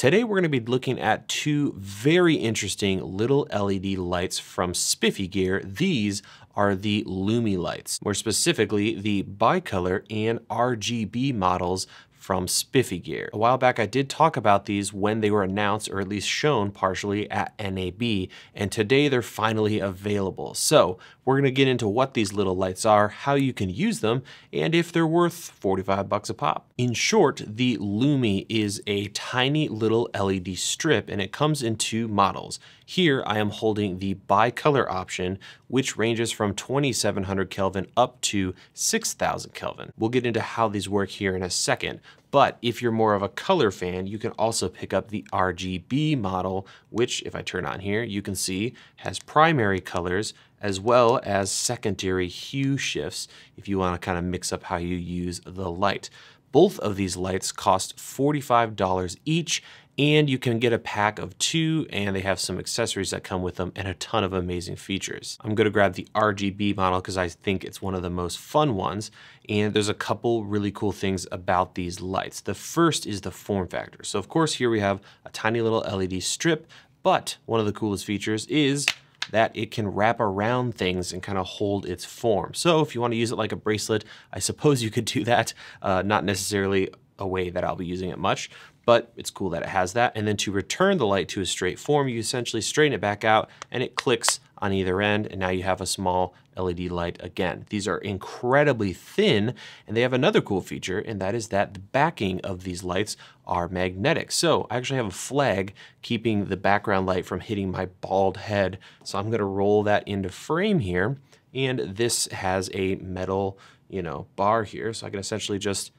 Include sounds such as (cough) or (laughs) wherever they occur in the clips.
Today we're gonna be looking at two very interesting little LED lights from Spiffy Gear. These are the Lumi lights, more specifically the bicolor and RGB models from Spiffy Gear. A while back, I did talk about these when they were announced or at least shown partially at NAB, and today they're finally available. So we're gonna get into what these little lights are, how you can use them, and if they're worth 45 bucks a pop. In short, the Lumi is a tiny little LED strip and it comes in two models. Here I am holding the bi-color option, which ranges from 2700 Kelvin up to 6000 Kelvin. We'll get into how these work here in a second, but if you're more of a color fan, you can also pick up the RGB model, which if I turn on here, you can see has primary colors as well as secondary hue shifts if you wanna kind of mix up how you use the light. Both of these lights cost $45 each, and you can get a pack of two and they have some accessories that come with them and a ton of amazing features. I'm gonna grab the RGB model because I think it's one of the most fun ones and there's a couple really cool things about these lights. The first is the form factor. So of course here we have a tiny little LED strip but one of the coolest features is that it can wrap around things and kind of hold its form. So if you want to use it like a bracelet, I suppose you could do that, uh, not necessarily a way that I'll be using it much, but it's cool that it has that. And then to return the light to a straight form, you essentially straighten it back out and it clicks on either end. And now you have a small LED light again. These are incredibly thin and they have another cool feature and that is that the backing of these lights are magnetic. So I actually have a flag keeping the background light from hitting my bald head. So I'm gonna roll that into frame here. And this has a metal, you know, bar here. So I can essentially just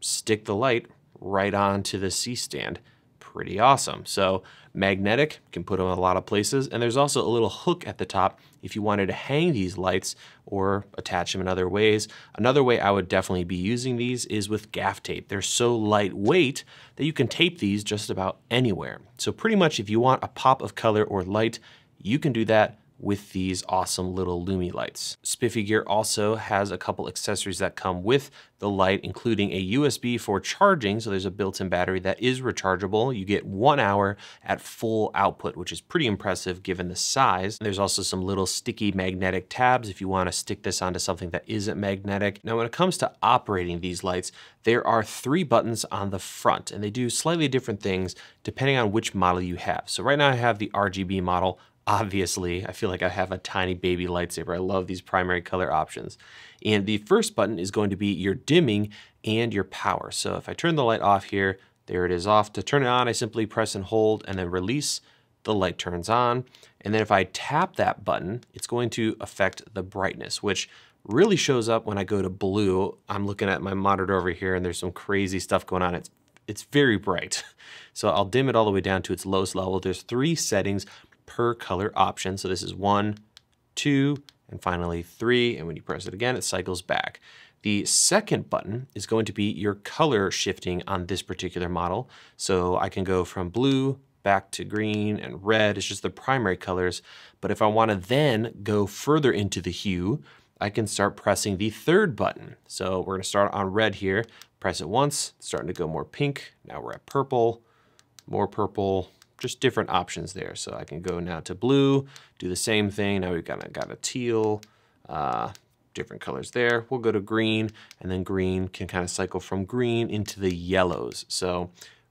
stick the light right onto the C-stand. Pretty awesome. So magnetic, can put them in a lot of places. And there's also a little hook at the top if you wanted to hang these lights or attach them in other ways. Another way I would definitely be using these is with gaff tape. They're so lightweight that you can tape these just about anywhere. So pretty much if you want a pop of color or light, you can do that with these awesome little Lumi lights. Spiffy Gear also has a couple accessories that come with the light, including a USB for charging. So there's a built-in battery that is rechargeable. You get one hour at full output, which is pretty impressive given the size. And there's also some little sticky magnetic tabs if you wanna stick this onto something that isn't magnetic. Now, when it comes to operating these lights, there are three buttons on the front and they do slightly different things depending on which model you have. So right now I have the RGB model obviously. I feel like I have a tiny baby lightsaber. I love these primary color options. And the first button is going to be your dimming and your power. So if I turn the light off here, there it is off. To turn it on, I simply press and hold and then release. The light turns on. And then if I tap that button, it's going to affect the brightness, which really shows up when I go to blue. I'm looking at my monitor over here and there's some crazy stuff going on. It's, it's very bright. (laughs) So I'll dim it all the way down to its lowest level. There's three settings per color option. So this is one, two, and finally three. And when you press it again, it cycles back. The second button is going to be your color shifting on this particular model. So I can go from blue back to green and red. It's just the primary colors. But if I wanna then go further into the hue, I can start pressing the third button. So we're gonna start on red here, press it once, starting to go more pink. Now we're at purple, more purple, just different options there. So I can go now to blue, do the same thing. Now we've got a, got a teal, uh, different colors there. We'll go to green and then green can kind of cycle from green into the yellows. So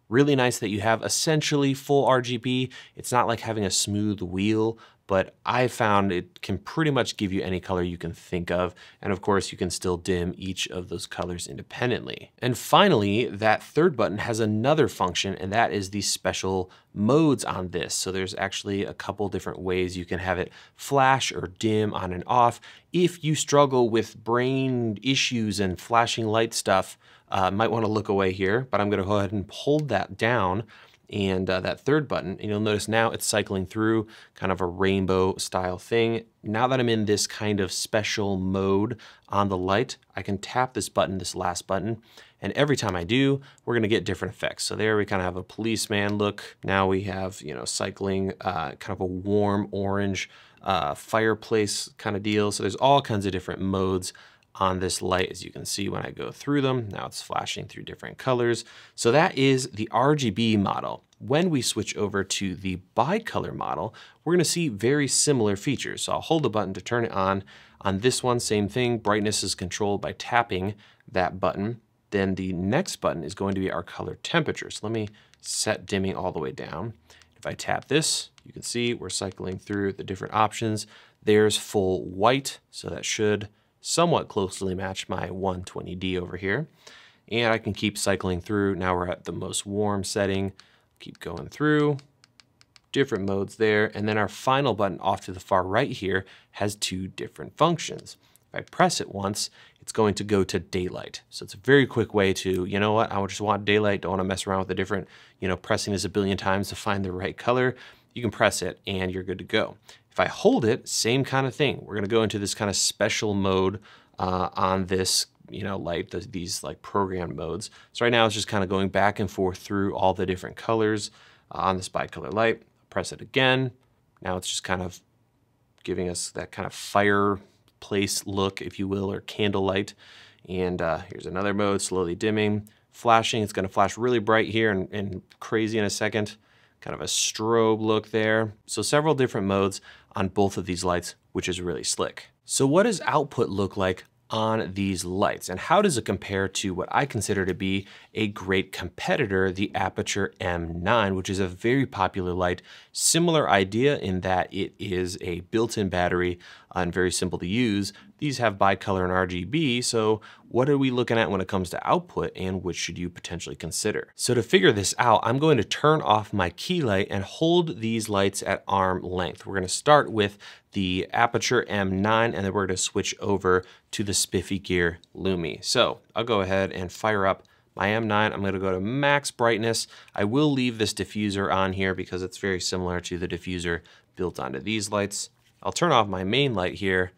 really nice that you have essentially full RGB. It's not like having a smooth wheel but I found it can pretty much give you any color you can think of. And of course, you can still dim each of those colors independently. And finally, that third button has another function, and that is the special modes on this. So there's actually a couple different ways you can have it flash or dim on and off. If you struggle with brain issues and flashing light stuff, uh, might wanna look away here, but I'm gonna go ahead and hold that down and uh, that third button. And you'll notice now it's cycling through kind of a rainbow style thing. Now that I'm in this kind of special mode on the light, I can tap this button, this last button, and every time I do, we're gonna get different effects. So there we kind of have a policeman look. Now we have, you know, cycling, uh, kind of a warm orange uh, fireplace kind of deal. So there's all kinds of different modes on this light as you can see when I go through them. Now it's flashing through different colors. So that is the RGB model. When we switch over to the bicolor model, we're gonna see very similar features. So I'll hold the button to turn it on. On this one, same thing, brightness is controlled by tapping that button. Then the next button is going to be our color temperature. So let me set dimming all the way down. If I tap this, you can see we're cycling through the different options. There's full white, so that should somewhat closely match my 120D over here. And I can keep cycling through. Now we're at the most warm setting. Keep going through, different modes there. And then our final button off to the far right here has two different functions. If I press it once, it's going to go to daylight. So it's a very quick way to, you know what, I just want daylight, don't wanna mess around with the different, you know, pressing this a billion times to find the right color you can press it and you're good to go. If I hold it, same kind of thing. We're gonna go into this kind of special mode uh, on this you know, light. the, these like programmed modes. So right now it's just kind of going back and forth through all the different colors uh, on this bicolor light. Press it again. Now it's just kind of giving us that kind of fireplace look, if you will, or candlelight. And uh, here's another mode, slowly dimming, flashing. It's gonna flash really bright here and, and crazy in a second kind of a strobe look there. So several different modes on both of these lights, which is really slick. So what does output look like on these lights and how does it compare to what I consider to be a great competitor, the Aperture M9, which is a very popular light. Similar idea in that it is a built-in battery and very simple to use. These have bicolor and RGB, so what are we looking at when it comes to output and which should you potentially consider? So to figure this out, I'm going to turn off my key light and hold these lights at arm length. We're gonna start with the Aperture M9 and then we're gonna switch over to the Spiffy Gear Lumi. So I'll go ahead and fire up my M9, I'm gonna go to max brightness. I will leave this diffuser on here because it's very similar to the diffuser built onto these lights. I'll turn off my main light here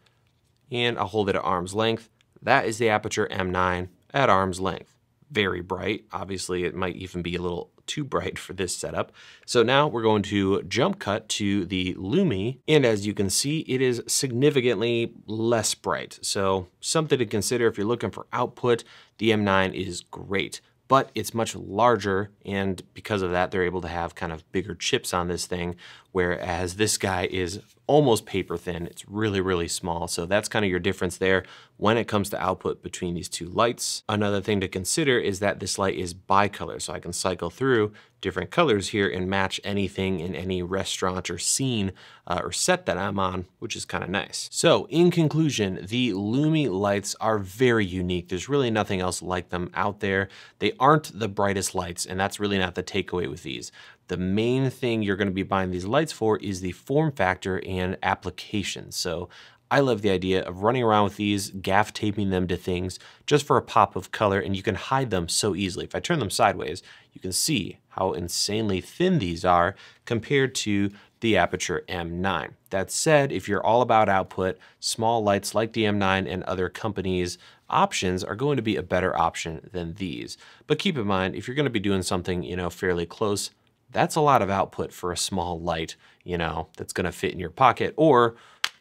and I'll hold it at arm's length. That is the Aperture M9 at arm's length. Very bright. Obviously, it might even be a little too bright (laughs) for this setup. So now we're going to jump cut to the Lumi. And as you can see, it is significantly less bright. So something to consider if you're looking for output, the M9 is great but it's much larger and because of that they're able to have kind of bigger chips on this thing whereas this guy is almost paper thin. It's really, really small. So that's kind of your difference there when it comes to output between these two lights. Another thing to consider is that this light is bicolor. So I can cycle through different colors here and match anything in any restaurant or scene uh, or set that I'm on, which is kind of nice. So in conclusion, the Lumi lights are very unique. There's really nothing else like them out there. They aren't the brightest lights and that's really not the takeaway with these. The main thing you're gonna be buying these lights for is the form factor and application. So I love the idea of running around with these, gaff taping them to things just for a pop of color and you can hide them so easily. If I turn them sideways, you can see how insanely thin these are compared to the Aperture M9. That said, if you're all about output, small lights like the M9 and other companies options are going to be a better option than these. But keep in mind, if you're gonna be doing something, you know, fairly close that's a lot of output for a small light, you know, that's gonna fit in your pocket or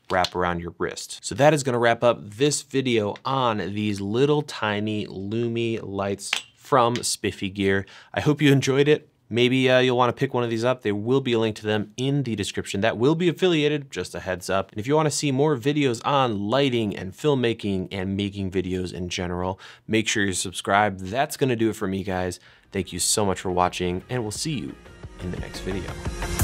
wrap around your wrist. So that is gonna wrap up this video on these little tiny Lumi lights from Spiffy Gear. I hope you enjoyed it. Maybe uh, you'll wanna pick one of these up. There will be a link to them in the description. That will be affiliated, just a heads up. And if you wanna see more videos on lighting and filmmaking and making videos in general, make sure you're subscribed. That's gonna do it for me, guys. Thank you so much for watching and we'll see you in the next video.